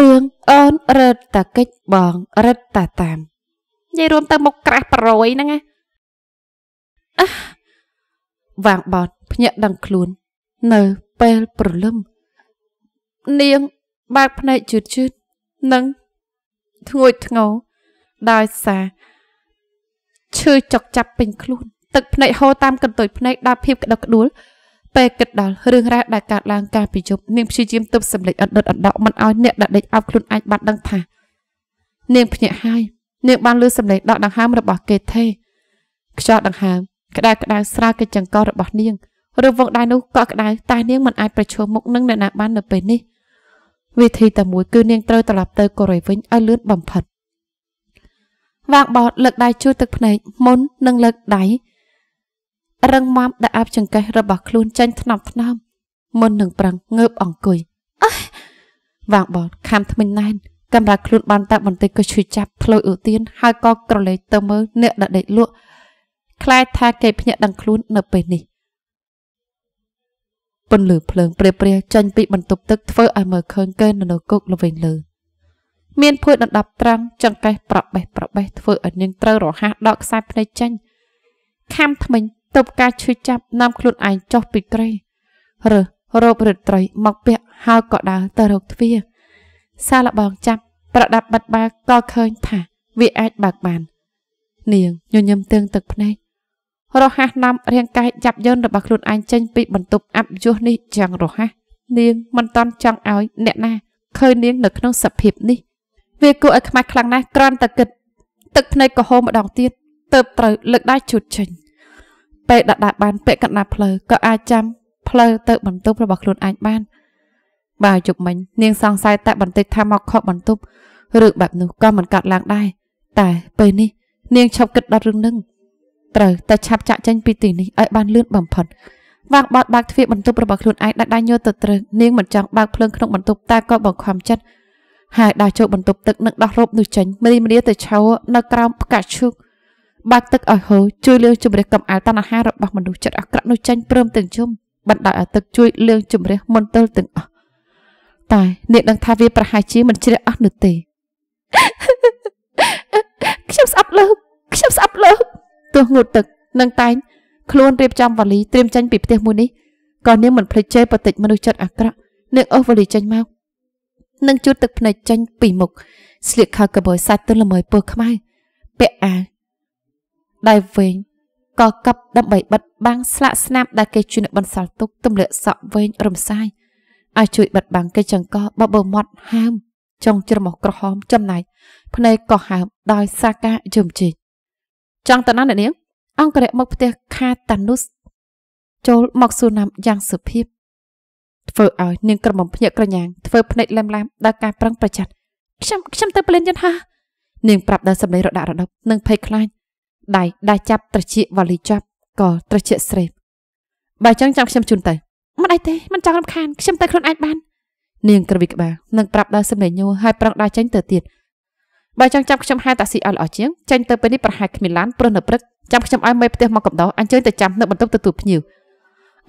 រឿងអូនរត់តាកិច្ចបងរត់តាតាមនិយាយរួមទៅមកក្រាស់ប្រយហ្នឹងណាវាងបតភ្ញាក់ដឹងខ្លួន នៅពេលព្រលឹមនាងបើកភ្នែកជឿតជឿតនិងធ្ងួចធ្ងោដោយសារឈឺចុកចាប់ពេញខ្លួនទឹកភ្នែកហូរតាមកន្ទុយភ្នែកដោយភាពក្តៅក្តួលពេលគិតដល់រឿងរ៉ាវដែលកើតឡើងកាលពីយប់នាងព្យាយាមទប់សម្លេចអណ្ដិតអណ្ដោមិនឲ្យអ្នកដែលដេកអោបខ្លួនអាចបាត់ដឹងថា នាងភ្ញាក់ហើយនាងបានលឺសម្លេងដកដង្ហើមរបស់គេទេខ្យល់ដង្ហើមក្តៅក្តៅស្រាលគេចង្កោរបស់នាងរវងដៃនោះក៏ក្តៅតែនាងមិនអាចប្រឈមមុខនឹងអ្នកណាបាននៅពេលនេះ វិធីតែមួយ គឺនាងត្រូវត្រឡប់ទៅកូរ៉េវិញឲ្យលឿនបំផិតវាងបតលើកដៃជួយទឹកភ្នែកមុននិងលើកដៃរឹងមាំដាក់អាប់ចង្កេះរបស់ខ្លួនចេញថ្នមថ្នមមុននឹងប្រឹងងើបអង្គុយអេះវាងបនខំថ្មិញណែនកំរាខ្លួនបានតាបន្តិចក៏ឈឺចាប់ផ្លូវឧទានហើយក៏ក្រឡេកទៅមើលអ្នកដដេកលក់ខ្លែថាគេភ្ញាក់ដឹងខ្លួននៅពេលនេះពន្លឺភ្លើងព្រាព្រាចេញពីបន្ទប់ទឹកធ្វើឲ្យមើលឃើញគេនៅនៅគុកល្វែងលើមានភួយដណ្ដប់ត្រង់ចង្កេះប្របេះប្របេះធ្វើឲ្យនាងត្រូវរហ័សដកខ្សែភ្នែកចេញខំថ្មិញទប់ការឈឺចាប់ណាំខ្លួនឯងចុះពីគ្រេរើសរោបរិត្រីមកពាក់ហើរក៏ដើរទៅរកទ្វារសាឡបងចាប់ប្រដាប់បាត់បាក៏ឃើញថាវាអាចបើកបាន នាងញញឹមទើងទឹកភ្នែករហ័សនាំរាងកាយចាប់យឺនរបស់ខ្លួនឯងចេញពីបន្ទប់អាប់យុះនេះយ៉ាងរហ័សនាងមិនតន់ចង់ឲ្យអ្នកណាឃើញនាងនៅក្នុងសភាពនេះវាគួរឲ្យខ្មាស់ខ្លាំងណាស់ក្រាន់តែគិត ទឹកភ្នែកក៏ហូរម្ដងទៀតទើបត្រូវលើកដៃជូតចេញពេលដដែលបានពាក់កណ្ដាលផ្លូវក៏អាចចាំផ្លូវទៅបន្ទប់របស់ខ្លួនឯងបានបើជប់មិញនាង សង្ស័យតែបន្តិចថាមកខកបន្ទប់ឬបែបនោះក៏មិនកាត់ឡើងដែរតែ ពេលនេះនាងឈប់គិតដល់រឿងនឹងត្រូវតែឆាប់ចាក់ចេញពីទីនេះឲ្យបានលឿនបំផុតវាងបត់បើកទ្វារបន្ទប់របស់ខ្លួនឯងដាក់ដៃញោទៅត្រឹងនាងមិនចង់បើកភ្លើងក្នុងបន្ទប់តែក៏បង្ខំចិត្តហើយដើរចូលបន្ទប់ទឹកនឹងដោះរោបនោះចេញមរីមរាទៅឈរនៅក្រោមផ្កាឈូកបើកទឹកឲ្យហូរជួយលើជំរះកំអាលតណ្ហារបស់មនុស្សចិត្តអាក្រក់នោះចេញព្រមទាំងជុំបណ្ដោយឲ្យទឹកជួយលើជំរះមន្ទិលទាំងអស់តែអ្នកដឹងថាវាប្រហែលជាមិនជ្រះអស់នោះទេខ្ញុំស្អប់លើកខ្ញុំស្អប់លើកទោះងូតទឹកនឹងតែងខ្លួនរៀបចំវ៉ាលីត្រៀមចេញពីផ្ទះមួយនេះក៏នាងមិនភ្លេចជេរបតិចមនុស្សចិត្តអាក្រក់នាងអូសវ៉ាលីចេញមកនឹងជូតទឹកភ្នែកចេញពីមុខស្លៀកខោកបយសាច់ទន់ល្មើយពណ៌ខ្មៅពាក់អាវដែលវែងក៏កັບដើម្បីបិទបាំងស្លាកស្នាមដែលគេជូនបន្សល់ទុកទម្លាក់សក់វែងរំសាយឲ្យជួយបិទបាំងគេចង្កបបមាត់ហើមចុងច្រមុះក្រហមចំណែកភ្នែកក៏ហើមដោយសាកាយំជិញចង់តណាអ្នកនាង អង្គរៈមកផ្ទះខាតានុស ចូលមកសួរនាំយ៉ាងសុភាពធ្វើឲ្យនាងក្រមុំភ្ញាក់ក្រញាំងធ្វើភ្នែកឡែមឡាមដល់ការប្រឹងប្រយ័ត្នខ្ញុំខ្ញុំទៅប្រលិនយន្តហានាងប្រាប់ដល់សម្លេងរដាក់រដប់និងភ័យខ្លាចដៃដៃចាប់ត្រជាវ៉ាលីចាប់ក៏ត្រជាស្រេបបើចឹងចាំខ្ញុំជូនទៅមិនអីទេមិនចង់រំខានខ្ញុំទៅខ្លួនឯងបាននាងក្រវិក្បាលនឹងប្រាប់ដល់សំលេងញូហើយប្រឹងដើរចេញទៅទៀតបើចង់ចាប់ខ្ញុំហៅតាក់ស៊ីឲ្យល្អជាងចេញទៅពេលនេះប្រហែលគ្មានឡានព្រោះនៅព្រឹកចាំខ្ញុំឲ្យមេផ្ទះមកកំដោះអញ្ជើញទៅចាំនៅបន្ទប់ទទួលភ្ញៀវ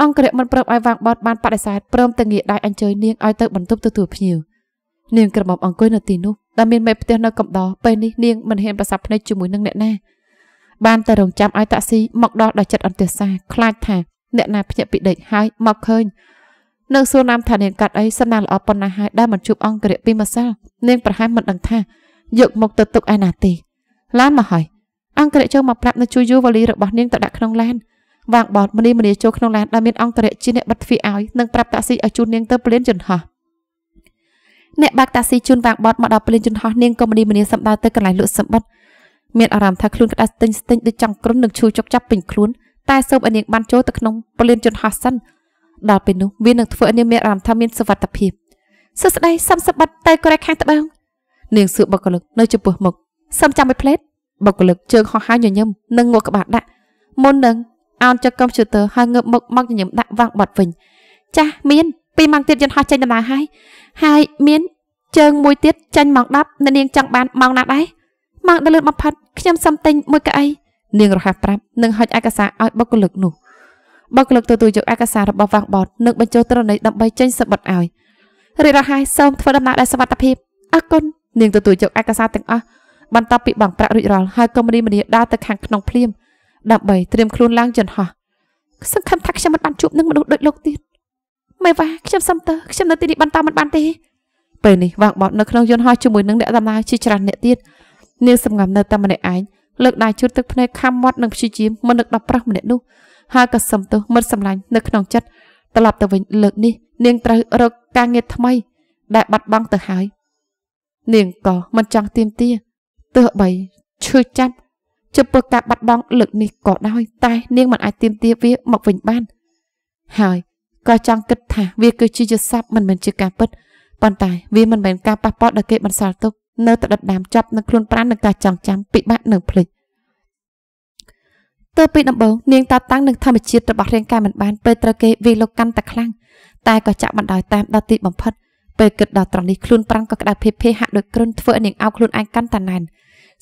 អង្គរៈមិនព្រមឲ្យវាងបតបានបដិសេធព្រមទាំងងាកដៃអញ្ជើញនាងឲ្យទៅបន្ទប់ទទួលភ្ញៀវនាងក្រមុំអង្គុយនៅទីនោះដែលមានមេផ្ទះនៅកំដោះពេលនេះនាងមិនហ៊ានប្រសាភ្នែកជាមួយនឹងអ្នកណាបានទៅរងចាំឲ្យតាក់ស៊ីមកដល់ដល់ចិត្តអន្តរសាខ្លាចថាអ្នកណាភ្ញាក់ពីដេកហើយមកឃើញនៅសួរនាមថានាងកាត់អីសិនណាល្អប៉ុណ្ណាហើយដែលមិនជួបអង្គរៈពីម្សិលនាងប្រហែលមិនដឹងថា យកមកទៅទុកឯណាទេឡានមកហើយអង្គរៈចូលមកប្រាប់នៅជួយយូវលីរបស់នាងទៅដាក់ក្នុងឡានវាងបតមនីមនីចូលក្នុងឡានដែលមានអង្គរៈជាអ្នកបិទទ្វារឲ្យនិងប្រាប់តាក់ស៊ីឲ្យជូននាងទៅពលានយន្តហោះអ្នកបើកតាក់ស៊ីជូនវាងបតមកដល់ពលានយន្តហោះនាងក៏មនីមនីសម្ដៅទៅកន្លែងលក់សម្បត្តិមានអារម្មណ៍ថាខ្លួនក្តៅស្ទិញស្ទិញដូចចង់គ្រុននឹងឈឺចុកចាប់ពេញខ្លួនតែសូមឲ្យនាងបានចូលទៅក្នុងពលានជនហោះសិនដល់ពេលនោះវានឹងធ្វើឲ្យនាងមានអារម្មណ៍ថាមានសុវត្ថិភាពសួស្តីសំសបត្តិទៅក្រែខាងត្បូងនាងសួរបុគ្គលិកនៅចំពោះមុខសំចាំឲ្យផ្លេតបុគ្គលិកជើងហោះហើរញញឹមនិងងក់ក្បាលដាក់មុននឹងអោនចុចកុំព្យូទ័រហើយងើបមកមកញញឹមដាក់វាងបត់វិញ ចាស់មានពីម៉ោងទៀតយន្តហោះចេញដំណើរហើយហើយមានជើងមួយទៀតចេញម៉ោង10នៅនាងចង់បានម៉ោងណាដែរម៉ាងដែលលឿនបំផុតខ្ញុំសុំទិញមួយកៅអីនាងរហ័សប្រាប់និងហុចឯកសារឲ្យបុគ្គលិកនោះបុគ្គលិកទទួលយកឯកសាររបស់វ៉ាងបតនិងបញ្ចូលត្រណីដើម្បីចេញសម្បត្តិឲ្យរីរហ័សសូមធ្វើដំណើរដោយសុវត្ថិភាពអរគុណនាងទទួលយកឯកសារទាំងអស់បន្ទាប់ពីបងប្រាក់រួចរាល់ហើយក៏មនីមនីដើរទៅខាងក្នុងភ្លាមដើម្បីត្រៀមខ្លួនឡើងយន្តហោះសង្ឃឹមថាខ្ញុំមិនបានជួបនឹងមនុស្សដូចលោកទៀតមិនវ៉ាខ្ញុំសុំទៅខ្ញុំនៅទីនេះបន្តមិនបានទេពេលនេះវ៉ាងបតនៅក្នុងយន្តហោះជាមួយនឹងអ្នកដំណើរជាច្រើនអ្នកទៀតនាងសម្ងាត់នៅតែម្នាក់ឯងលើកដៃជូតទឹកភ្នែកខំមាត់និងព្យាយាមមិននឹកដល់ប្រុសម្នាក់នោះហើយក៏សំទោសមិនសម្លាញ់នៅក្នុងចិត្តត្រឡប់ទៅវិញលើកនេះនាងត្រូវរកការងារថ្មី ដែលបាត់បង់ទៅហើយនាងក៏មិនចង់ទៀមទាទោះបីឈឺចាប់ចំពោះការបាត់បង់លើកនេះក៏ដោយតែនាងមិនអាចទៀមទាវាមកវិញបានហើយក៏ចង់គិតថា វាគឺជាយស័ព្ទមិនមែនជាការពិតប៉ុន្តែវាមិនមែនការប៉ះពាល់ដល់គេបន្សល់ទុកនៅតែដិតដាមចាប់នឹងខ្លួនប្រាននឹងការចងចាំពិបាកនឹងភ្លេចទៅពីដំបូងនាងតាតាំងនឹងធម្មជាតិរបស់រាងកាយមិនបានពេលត្រូវគេវាលោកកាន់តែខ្លាំងតែក៏ចាក់បណ្ដោយតាមដល់ទីបំផុតពេលគិតដល់ត្រង់នេះខ្លួនប្រាំងក៏ក្តៅភេភេហាក់ដូចគ្រុនធ្វើឲ្យនាងអោបខ្លួនឯងកាន់តែណែន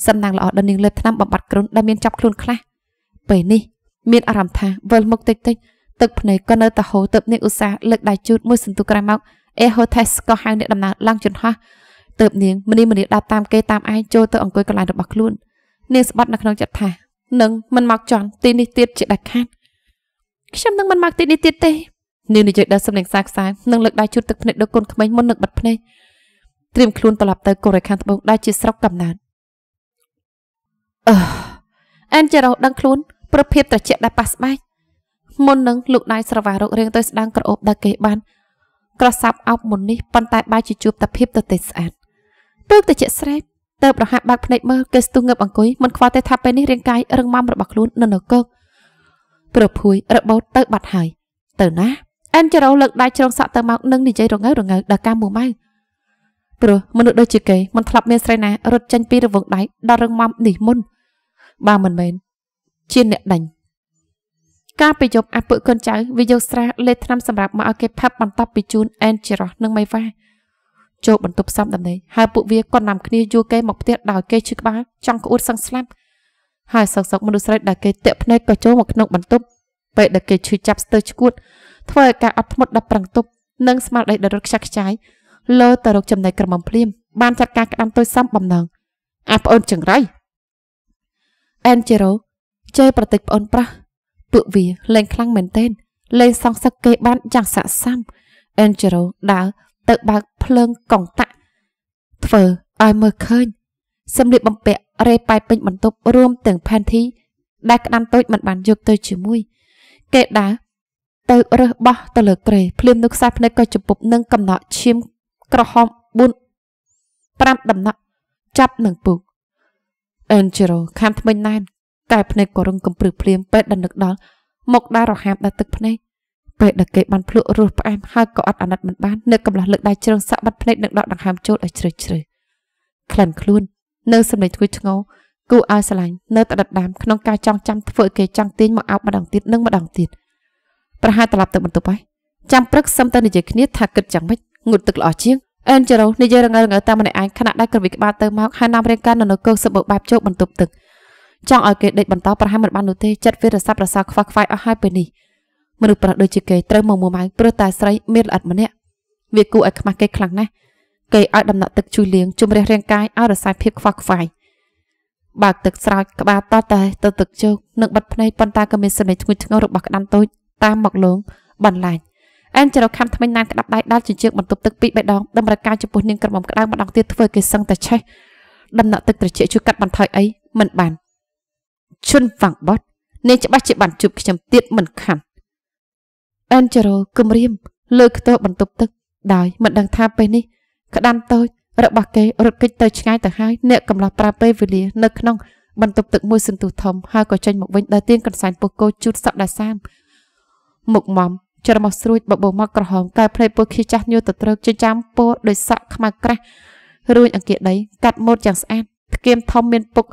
សំណាងល្អដល់នាងលើថ្នាំបំបត្តិគ្រុនដែលមានចាប់ខ្លួនខ្លះពេលនេះមានអារម្មណ៍ថាវិលមុខតិចតិចទឹកភ្នែកក៏នៅតែហូរទៅនាងឧស្សាហ៍លើកដៃជូតមួយសន្ទុះក្រៅមកអេហូថេសក៏ហៅអ្នកដំណើរឡើងជន្ហោះទៅបនាងមនីមនីដើរតាមគេតាមឯងចូលទៅអង្គុយកន្លែងរបស់ខ្លួននាងស្បាត់នៅក្នុងចិត្តថានឹងមិនមកចន់ទីនេះទៀតជាដាច់ខាតខ្ញុំនឹងមិនមកទីនេះទៀតទេនាងនិយាយដល់សំនៀងខ្សែខ្សែនិងលើកដៃជូតទឹកភ្នែកដល់កូនក្មេងមុននឹងបិទភ្នែកត្រៀមខ្លួនត្រឡប់ទៅកូរ៉េខាងត្បូងដែលជាស្រុកកំណើតអឺអានចារ៉ូដឹងខ្លួនប្រភេទត្រជាក់ដែលប៉ះស្បែកមុននឹងលោកដៃស្រវារោគរៀងទៅស្ដាងក្រអូបដល់គេបានក្រសាប់អោបមុននេះប៉ុន្តែបាយជាជួបតែភាពទៅទេស្អាតពើកតិចស្រែកទៅប្រហាក់បើកភ្នែកមើលគេស្ទុះងើបអង្គុយមិនខ្វល់ទេថាពេលនេះរាងកាយរឹងមាំរបស់ខ្លួននៅនគរប្រភួយ របូតទៅបាត់ហើយ ទៅណាអែនចរោលើកដៃជ្រងសក់ទៅមកនឹងនិយាយរងើរងើដល់កាមមួម៉ៅព្រោះមនុស្សដូចជាគេមិនធ្លាប់មានស្រីណារត់ចេញពីរវងដៃដល់រឹងមាំនេះមុនបើមិនមែនជាអ្នកដាញ់ការប្រយុទ្ធអពុកូនចៅវាយកស្រះលេខឆ្នាំសម្រាប់មកឲ្យគេផឹបបន្ទាប់ពីជូនអែនចរោះនិងម៉ៃវ៉ាចូលបន្ទប់សំដំណេកហើយពួកវាក៏នាំគ្នាយួរគេមកផ្ទះដោយគេឈឺក្បាលចង់ក្អួតសឹងស្លាប់ហើយសឹកសឹកមនុស្សស្រីដែលគេតាក់ភ្នែកក៏ចូលមកក្នុងបន្ទប់ពេលដែលគេឈឺចាប់ស្ទើរឈួតធ្វើឲ្យការអត់ធ្មត់ដល់ប្រាំងទប់និងស្មារតីដែលរត់ខ្ចាក់ខ្ចាយលើទៅរកចំណែកក្រមុំភ្លាមបានចាត់ការក្តាំទុយសំបំណងអាប្អូនចង្រៃអែនជេរ៉ូជេរប្រតិចប្អូនប្រាស់ពួកវាលេងខ្លាំងមែនទែនលេងសងសឹកគេបានយ៉ាងស័ក្តិសមអែនជេរ៉ូដើរទៅបើកភ្លើងកង់តាក់ធ្វើឲ្យមើលឃើញសម្លៀកបំពាក់រេប៉ែតពេញបន្ទប់រួមទាំងផែនធី ដែលក្តាំតូចមិនបានយកទៅជាមួយគេដើរទៅរើសបោះទៅលើក្រេភ្លាមនោះខ្សែភ្នែកក៏ចំពប់នឹងកំណក់ឈាមក្រហម4 5ដំណក់ចាប់នឹងពុកអេនជេរ៉ូខាំថ្មិញណែនតែភ្នែកក៏រងកំព្រឹសភ្លាមពេលដល់នឹកដល់មុខដាររហាមដល់ទឹកភ្នែកពេលដែលគេបានភ្លក់រសផ្អែមហើយក៏អត់អាណិតមិនបាននៅកំឡោះលើកដៃជ្រឹងសាក់បាត់ភ្នែកនិងដកដង្ហើមចូលឲ្យជ្រឹះជ្រឹះក្លិនខ្លួន នៅសម្លេងធ្ងន់ធ្ងរគូឲ្យស្រឡាញ់នៅតដិតដាមក្នុងការចង់ចាំធ្វើគេចង់ទាញមកអោបម្ដងទៀតនិងម្ដងទៀតប្រហែលត្រឡប់ទៅបន្ទប់ហើយចាំព្រឹកសឹមទៅនិយាយគ្នាថាគិតយ៉ាងម៉េចងូតទឹកល្អជាងអែនចរោនិយាយរងើរងើតាមម្នាក់ឯងខណៈដែលក្រវិក្បាលទៅមកហើយនាំរាងកាយនៅនៅកោសបោបែបជោគបន្ទប់ទឹកចង់ឲ្យគេដេកបន្តប្រហែលមិនបាននោះទេចិត្តវារសាប់រសាខ្វះខ្វាយអស់ហើយពេលនេះមនុស្សប្រុសដូចជាគេត្រូវមកមួម៉ៅព្រោះតែស្រីមានល្អិតម្នាក់វាគួរឲ្យខ្មាស់គេខ្លាំងណាស់គេឲ្យដំណក់ទឹកជួយលាងជំរះរាងកាយឲ្យរសាយភាពខ្វះខ្វាយបើកទឹកស្រោចក្បាលតតែទៅទឹកជោកនឹងបិទភ្នែកប៉ុន្តែក៏មានសម្លេងធ្ងន់ធ្ងររបស់ក្តាន់តូចតាមមកលង បន្លាញអែនចរខំថ្មិញណានក្តាប់ដៃដាល់ជាជើងបន្ទប់ទឹកពីរបីដងតម្រូវការចំពោះនាងក្រមុំក្តៅម្ដងទៀតធ្វើគេសឹងតែឆេះដំណក់ទឹកត្រជាជួយកាត់បន្ថយអីមិនបានជន់វាំងបត់នាងច្បាស់ជាបានជួបខ្ញុំទៀតមិនខំអែនជេរ៉ូគំរាមលើខ្ទោបន្ទប់ទឹកដោយមិនដឹងថាពេលនេះក្តានតូចរបស់គេរត់គេចទៅឆ្ងាយទៅហើយអ្នកកំឡោះប្រើពេលវេលានៅក្នុងបន្ទប់ទឹកមួយសន្ទុះធំហើយក៏ចេញមកវិញដោយទៀងកន្សែងពោះគោជូតសក់ដាសាមមុខមំច្រមុះស្រួចបបោមកក្រហមកែភ្នែកពោះខៀចាស់ញូទៅត្រើកចិញ្ចាំពោះដោយសក់ខ្មៅក្រាស់រួញអង្គាដីកាត់ម៉ូតយ៉ាងស្អាតផ្គៀមធំមានពុក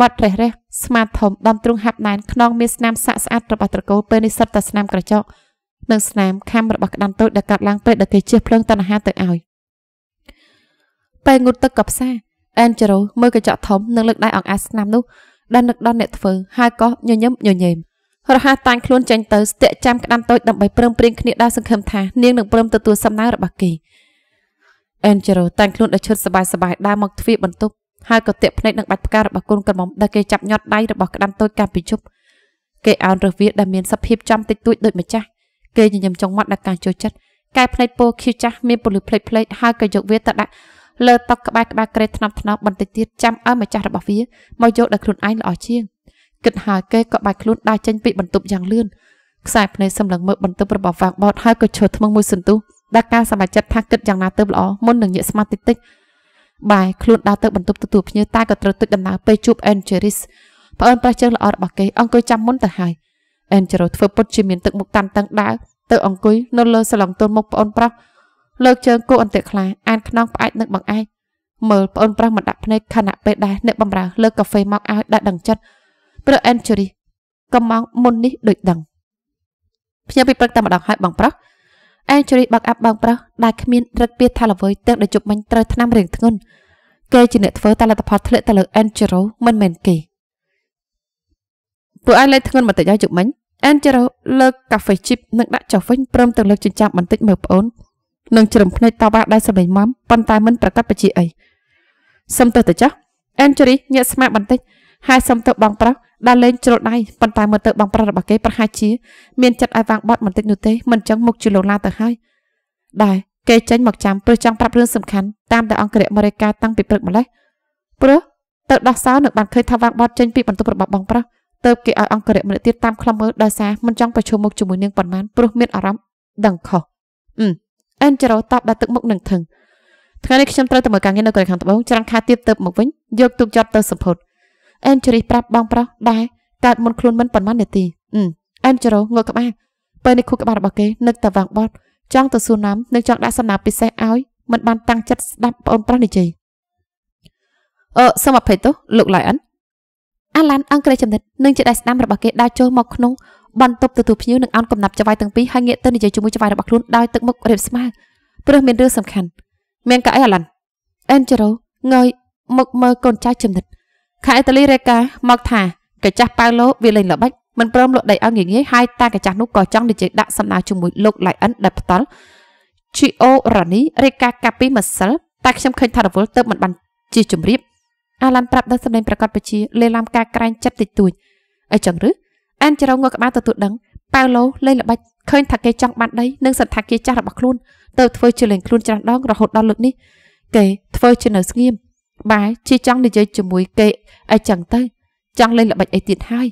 មាត់រេះរេះស្មាតធំដំទ្រូងហាប់ណែនខ្នងមានស្នាមសាក់ស្អាតរបស់ត្រកូលពេលនេះសិតតែស្នាមក្រចកនិងស្នាមខាំរបស់ក្តាន់តូចដែលកាត់ឡើងពេលដែលគេជះភ្លើងតណ្ហាទៅឲ្យពេលងូតទឹកក៏ផ្សាអែនជេរ៉ូមើលកញ្ចក់ធំនិងលើកដៃអង្អាស្នាមនោះដែលនឹកដល់អ្នកធ្វើហើយក៏ញញឹមញញែមរហ័សតាំងខ្លួនចេញទៅស្ទាក់ចាំក្តាំតូចដើម្បីព្រមព្រៀងគ្នាដោយសង្ឃឹមថានាងនឹងព្រមទទួលសំណើរបស់គេអែនជេរ៉ូតាំងខ្លួនដោយឈុតសបាយសបាយដើរមកទ្វារបន្ទប់ហើយក៏ទាក់ភ្នែកនឹងបាច់ផ្ការបស់កូនក្រមុំដែលគេចាប់ញាត់ដៃរបស់ក្តាំតូចកាលពីជប់គេអោនរើសវាដែលមានសភាពចំតិចតួចដូចម្ចាស់គេញញឹមចង់មាត់ដល់ការចូលចិត្តកែភ្នែកពោខៀវចាស់មានពលិភ្លេចភ្លេចហើយក៏យកវាទៅដាក់លើតុក្បែរក្បាលក្រេថ្នំថ្នំបន្តិចទៀតចាំឲ្យម្ចាស់របស់វាមកយកដល់ខ្លួនឯងល្អជាងគិតហើយគេក៏បាច់ខ្លួនដើរចេញពីបន្ទប់យ៉ាងលឿនខ្សែភ្នែកសម្លឹងមើលបន្ទប់របស់វ៉ាងបតហើយក៏ឈរថ្មងមួយសន្ទុះដាក់ការសម្រេចចិត្តថាគិតយ៉ាងណាទៅល្អមុននឹងញាក់ស្មាត់តិចតិចបាយខ្លួនដើរទៅបន្ទប់ទទួលភ្ញៀវតែក៏ត្រូវទឹកដំណើរពេលជួប Angelis ប្អូនប្រុសជើងល្អរបស់គេអង្គុយចាំមុនទៅហើយអែនជេរ៉ូធ្វើពុតជាមានទឹកមុខតាន់តឹងដាវទៅអង្គុយនៅលើសាឡុងទល់មុខប្អូនប្រុសលើកជើងគោអន្ទាក់ខ្លាអានខ្នងផ្អាច់នឹងបង្អែកមើលប្អូនប្រុសមិនដាក់ភ្នែកខណៈពេលដែរអ្នកបំរើលើកកាហ្វេមកឲ្យដាក់ដឹងចិត្តព្រឹកអែនជេរីកំងមុននេះដូចដឹងភ្ញាក់ពីព្រឹកតែម្ដងហើយបងប្រុសអែនជេរីបាក់អាប់បងប្រុសដែលគ្មានរឹកពីថាល្វើយទាំងដែលជប់មិញត្រូវឆ្នាំរឿងធ្ងន់គេជាអ្នកធ្វើតែលទ្ធផលធ្លាក់ទៅលើអែនជេរ៉ូមិនមែនគេពួកឯងលេងធ្ងន់មកតិចហើយជប់មិញអែនចេះលើកកាហ្វេជីបនិងដាក់ចុះវិញព្រមទាំងលើកចិញ្ចាំបន្តិចមើលប្អូននិងជ្រឹមភ្នែកតាវ៉ាដែលសម្លេងម៉មប៉ុន្តែមិនប្រកាសបជាអីសុំទៅទៅចាស់អែនជេរីញាក់ស្មាបន្តិចហើយសុំទៅបងប្រុសដែលលេងជ្រុលដៃប៉ុន្តែមើលទៅបងប្រុសរបស់គេប្រហែលជា មានចិត្តឲ្យវាងបត់បន្តិចនោះទេមិនចឹងមុខជាលោកឡាទៅហើយដែរគេចេញមកចាំព្រោះចង់ប្រាប់រឿងសំខាន់តាមតែអង្គរៈមរិកា តាំងពីព្រឹកម្លេះព្រោះទៅដោះសោនឹងបានឃើញថាវាងបត់ចេញពីបន្ទប់របស់បងប្រុសទៅគេឲ្យអង្គរៈម្នាក់ទៀតតាមខ្លំមើលដោយសារមិនចង់ប្រជុំមុខជាមួយនាងប៉ុន្មានព្រោះមានអារម្មណ៍ដឹងខុសអឺអិនចរោតបដល់ទឹកមុខនឹងធឹងថ្ងៃនេះខ្ញុំត្រូវទៅមើលការងារនៅកូរ៉េខាងត្បូងច្រាំងខែទៀតទៅមកវិញយកទូកចត់ទៅសម្ពុតអិនជរិះប្រាប់បងប្រុសដែរកើតមុនខ្លួនមិនប៉ុន្មាននាទីអឺអិនចរោងើក្បាលពេលនេះខួរក្បាលរបស់គេនឹកតែវាងបត់ចង់ទៅសួរនាំនិងចង់ដាក់សំណើពិសេសឲ្យមិនបានតាំងចិត្តស្ដាប់ប្អូនប្រុសនិយាយអឺសូមអភ័យទោសលោកឡៃអិនអាឡានអង្គរចំណិតនិងជាដៃស្ដាំរបស់គេដើរចូលមកក្នុងបន្ទប់ទទួលភ្ញៀវនិងអោនកំណាប់ច្បាយទាំងពីរហើយងាកទៅនិយាយជាមួយច្បាយរបស់ខ្លួនដោយទឹកមុខរៀបស្មើព្រោះមានរឿងសំខាន់មានកាអីអាឡានអេនជេរ៉ូងើយមកមើលកូនចៅចំណិតខែអ៊ីតាលីរេកាមក ថាកាចាស់ប៉ាឡូវាលេងល្បិចមិនព្រមលក់ដីឲ្យងាយងាយហើយតាកាចាស់នោះក៏ចង់និយាយដាក់សំដៅជាមួយលោកឡៃអិនដែលផ្ដាល់ជីអូរ៉ានីរេកាកាពីម្សិលតែខ្ញុំឃើញថារវល់ទៅមិនបានជាជំរាបអាឡាន់ប្រាប់ដោយសម្លេងប្រកាសពជាលេឡាំការក្រែងចិត្តតិចតួចអីចឹងឬអានចរងងក់ក្បាលទទួលដឹងប៉ាឡូលេងល្បិចឃើញថាគេចង់បានដីនិងសន្តាគារចាស់របស់ខ្លួនទៅធ្វើជាលេងខ្លួនច្រើនដងរហូតដល់លុបនេះគេធ្វើជានៅស្ងៀមបែជាចង់និយាយជាមួយគេអីចឹងទៅ ចង់លេងល្បិចអីទៀតហើយ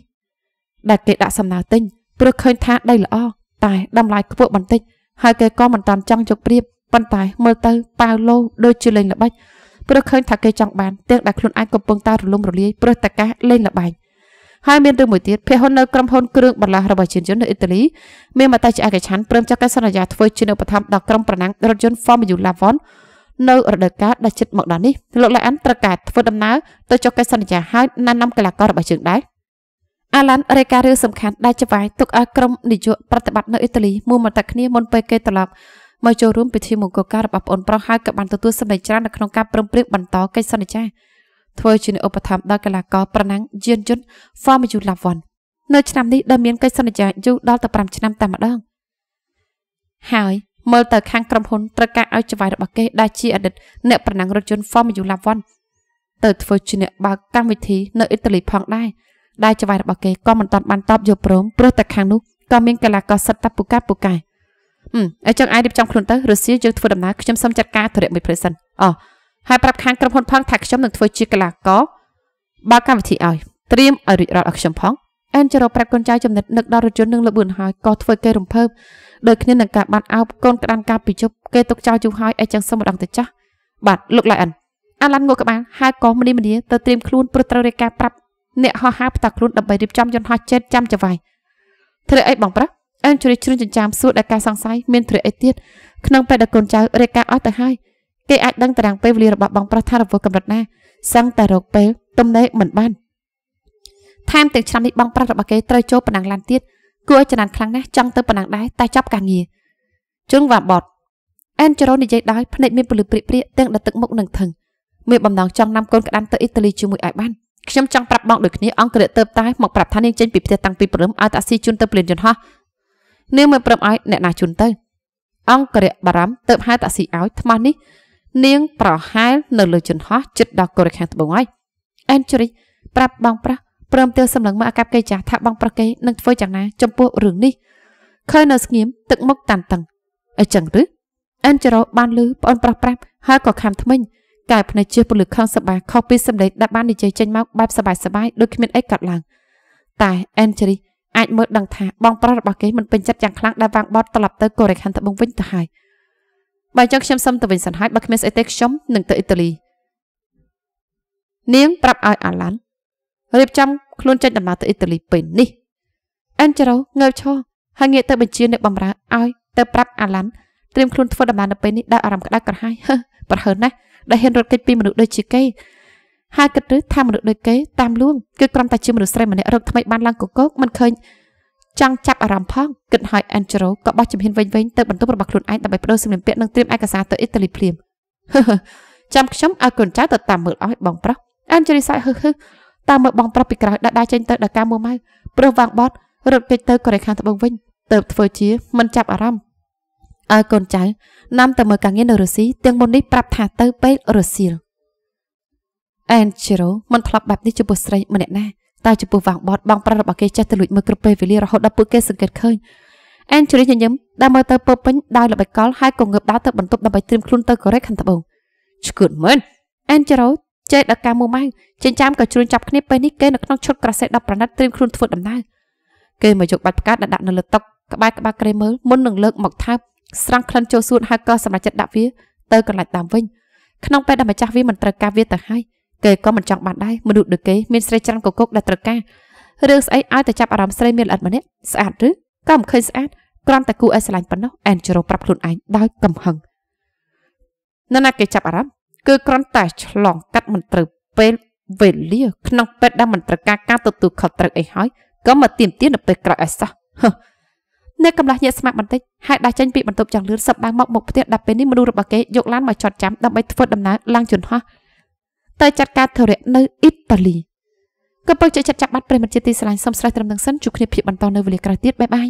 ដែលគេដាក់សំណើទិញព្រោះឃើញថាដីល្អតែតម្លៃខ្ពស់បន្តិចហើយគេក៏មិនតាន់ចង់ជោគព្រៀបប៉ុន្តែមើលទៅប៉ាឡូដូចជាលេងល្បិចព្រោះឃើញថាគេចង់បានទាំងដែលខ្លួនឯងកំពុងតែរលំរលាយព្រោះតែកាសលេងល្បែងហើយមានរឿងមួយទៀតភាគហ៊ុននៅក្រុមហ៊ុនគ្រឿងបន្លាស់របស់ជនយន្តនៅអ៊ីតាលីមានមតិជាឯកច្ឆ័ន្ទព្រមចុះកិច្ចសន្យាធ្វើជាឧបត្ថម្ភដល់ក្រុមប្រណាំងរថយន្ត Formula 1នៅរដូវកាលដែលជិតមកដល់នេះលោកឡៃអានត្រូវការធ្វើដំណើរទៅចុះកិច្ចសន្យាហើយណាំនាំកីឡាកររបស់ជើងដែរអាឡានរាយការណ៍រឿងសំខាន់ដែលចវាយទុកឲ្យក្រុមនាយកប្រតិបត្តិនៅអ៊ីតាលីមួយមតិគ្នាមុនពេលគេត្រឡប់មកចូលរួមពិធីមង្គលការរបស់ប្អូនប្រុសហើយក៏បានទទួលសម្ដីច្រើននៅក្នុងការប្រឹងប្រែងបន្តកិច្ចសន្យាធ្វើជាឧបត្ថម្ភដល់កីឡាករប្រណាំងយានយន្ត Formula 1នៅ ឆ្នាំនេះដែលមានកិច្ចសន្យាយូរដល់ទៅ5ឆ្នាំតែម្ដងហើយមើលទៅខាងក្រុមហ៊ុនត្រូវការឲ្យចវាយរបស់គេដែលជាអតីតអ្នកប្រណាំងរថយន្ត Formula 1ទៅធ្វើជាអ្នកបើកកម្មវិធី នៅអ៊ីតាលីផងដែរដែលចវាយរបស់គេក៏មិនតាន់បានតបយកព្រមព្រោះតែខាងនោះក៏មានកីឡាករសិតតាពូកាពូកែហឹមអញ្ចឹងឯងរៀបចំខ្លួនទៅរុស្ស៊ីយើងធ្វើដំណើរខ្ញុំសូមចាត់ការធរៈមួយព្រៃសិនអូហើយប្រាប់ខាងក្រុមហ៊ុនផងថាខ្ញុំនឹងធ្វើជាកីឡាករបើកម្មវិធីឲ្យត្រៀមឲ្យរួចរាល់ឲ្យខ្ញុំផងអែនចរប្រាប់កូនចៅចំណិតនឹកដល់រជននឹងលបឿនហើយក៏ធ្វើគេរំភើបដោយគ្នានឹងការបាត់អោបកូនក្តានការពីជប់គេទុកចោលយូរហើយអីចឹងសុំម្ដងទៅចាស់បាទលោកឡៃអិនអាឡាន់ងក់ក្បាលហើយក៏មនីមនីទៅត្រៀមខ្លួនព្រោះត្រូវរាយការណ៍ប្រាប់អ្នកហោះហើរផ្ទាល់ខ្លួនដើម្បីរៀបចំយន្តហោះចេតចាំចវាយធ្វើអីបងប្រុសអែមជ្រាវជ្រញចិញ្ចាមសួរដល់ការសង្ស័យមានព្រះអីទៀតក្នុងពេលដែលកូនចៅរេការអស់ទៅហើយគេអាចដឹងតារាងពេលវេលារបស់បងប្រុសថារវល់កម្រិតណាសឹងតែរកពេល ទំនេរមិនបានថែមទាំងឆ្នាំនេះបងប្រុសរបស់គេត្រូវចូលប៉ណ្ណឹងឡានទៀតគួរឲ្យចំណានខ្លាំងណាស់ចង់ទៅប៉ណ្ណឹងដែរតែចាប់ការងារជើងវ៉ាបតអែនចរនិយាយដោយភ្នែកមានពលិព្រាកព្រាកទាំងដទឹកមុខនឹងថឹងមានបំណងចង់នាំកូនក្តាន់ទៅអ៊ីតាលីជាមួយឲ្យបានខ្ញុំចង់ប្រាប់បងដូចគ្នាអង្គរៈទៅតែមកប្រាប់ថានាងចេញពីផ្ទះតាំងពីព្រឹមឲ្យតាក់ស៊ីជូនទៅពលានយន្តហោះនាងមិនព្រមឲ្យអ្នកណាជូនទៅអង្គរៈបារម្ភទៅហៅតាក់ស៊ីឲ្យថ្មនេះ នាងប្រហែលនៅលើជនហោះចិត្តដល់កូរខាងត្បូងហើយអែនជ្រិចប្រាប់បងប្រាស់ព្រមទាំងសម្លឹងមើលអាកប្បកិរិយាថាបងប្រកេនឹងធ្វើយ៉ាងណាចំពោះរឿងនេះឃើញនៅស្ងៀមទឹកមុខតានតឹងអញ្ចឹងឬអិនចរោបានលឺប្អូនប្រុសប្រាប់ហើយក៏ខំថ្មិញកែភ្នែកជឿពលឺខំសបាខុសពីសម្ដីដែលបាននិយាយចេញមកបែបសបាយសបាយដូចគ្មានអីកាត់ឡើងតែអិនជេរីអាចមើលដឹងថាបងប្រុសរបស់គេមិនពេញចិត្តយ៉ាងខ្លាំងដែលវាងបតត្រឡប់ទៅកូរ៉េខាងត្បូងវិញទៅហើយបើអញ្ចឹងខ្ញុំសុំទៅវិញសិនហើយបើគ្មានស្អីទេខ្ញុំនឹងទៅអ៊ីតាលីនាងប្រាប់ឲ្យអាឡាន់រៀបចំ ខ្លួនចេញដំណើរទៅអ៊ីតាលីពេលនេះអេនជេរ៉ូងើបឈរហើយងាកទៅបញ្ជាអ្នកបម្រើឲ្យទៅប្រាប់អាឡាន់ត្រៀមខ្លួនធ្វើដំណើរនៅពេលនេះដោយអារម្មណ៍ក្តៅក្រហាយប្រហើនណាស់ដែលហ៊ានរត់គេចពីមនុស្សដូចជាគេហើយគិតឬថាមនុស្សដូចគេតាមលួងគឺគ្រាន់តែជាមនុស្សស្រីម្នាក់រកថ្មីបានឡើងកកកមិនឃើញចង់ចាប់អារម្មណ៍ផងគិតហើយអេនជេរ៉ូក៏បោះជំហានវិញវិញទៅបន្ទប់របស់ខ្លួនឯងដើម្បីបដូរសម្លៀកបំពាក់និងត្រៀមឯកសារទៅអ៊ីតាលីភ្លាមចាំខ្ញុំឲ្យកូនចៅទៅតាមមើលឲ្យបងប្រុសអេនជេរីសើហឹហឹតាមមើលបងប្រុសពីក្រោយដាក់ដាចេញទៅដល់ការមួម៉ៅព្រោះវាងបត់រត់គេចទៅក៏រៃខាងត្បូងវិញ ទៅធ្វើជា មិនចាប់អារម្មណ៍ឲ្យកូនចៅនាំទៅមើលការងារនៅរុស្ស៊ីទាំងមុននេះប្រាប់ថាទៅពេលរុស្ស៊ីអែនជីរ៉ូមិនធ្លាប់បែបនេះចំពោះស្រីម្នាក់ណាតែចំពោះវាងបតបងប្រុសរបស់គេចេះតែលួចមើលគ្រប់ពេលវេលារហូតដល់ពួកគេសង្កេតឃើញអែនជូរីញញឹមដើរមើលទៅពោពេញដោយល្បិចកលហើយក៏ងើបដើរទៅបន្ទប់ដើម្បីត្រៀមខ្លួនទៅកូរ៉េខាងត្បូងឆ្កឹតមែនអែនជូរ៉ូចេះដល់ការមួម៉ៅចិញ្ចាមក៏ជួនចាប់គ្នាពេលនេះគេនៅក្នុងឈុតក្រសេះ10ប្រណិតត្រៀមខ្លួនធ្វើដំណើរគេមកយកបាច់ផ្កាដាក់នៅលើតុក្បែរក្បាលក្រេមើលមុននឹងលើកមកថើបស្រាំងក្លិនចូលសួតហើយក៏សម្រេចចិត្តដាក់វាទៅកន្លែងតាមវិញក្នុងពេលដែលម្ចាស់វាមិនត្រូវការវាទៅហើយគេក៏មិនចង់បានដែរមនុស្សដូចគេមានស្រីច្រើនកកុកដែលត្រូវការរឿងស្អីឲ្យតែចាប់អារម្មណ៍ស្រីមានល្អិតម្នាក់ស្អាតឬក៏មិនឃើញស្អាតគ្រាន់តែគូឲ្យស្រឡាញ់ប៉ុណ្ណោះអែនជ្រោប្រាប់ខ្លួនឯងដោយកំហឹងនៅណាគេចាប់អារម្មណ៍គឺគ្រាន់តែឆ្លងកាត់មិនត្រូវ ពេលវេលាក្នុងពេលដែលមិនត្រូវការការទទួលខុសត្រូវអីហើយក៏មកទៀមទានៅពេលក្រោយឲ្យសោះអ្នកកំឡោះញាក់ស្មាក់បន្តិចហើយដាស់ចេញពីបន្ទប់ចង្លឿនសឹបដើរមកមុខផ្ទះដល់ពេលនេះមនុស្សរបស់គេយកឡានមកចតចាំដើម្បីធ្វើដំណើរឡើងយន្តហោះទៅចាត់ការធរៈនៅអ៊ីតាលីកំពុងជិះចាត់ចាប់បាត់ប្រិមត្តជាទីស្រឡាញ់សូមស្រេចត្រឹមនឹងសិនជួបគ្នាភាពបន្តនៅវេលាក្រោយទៀតបាយបាយ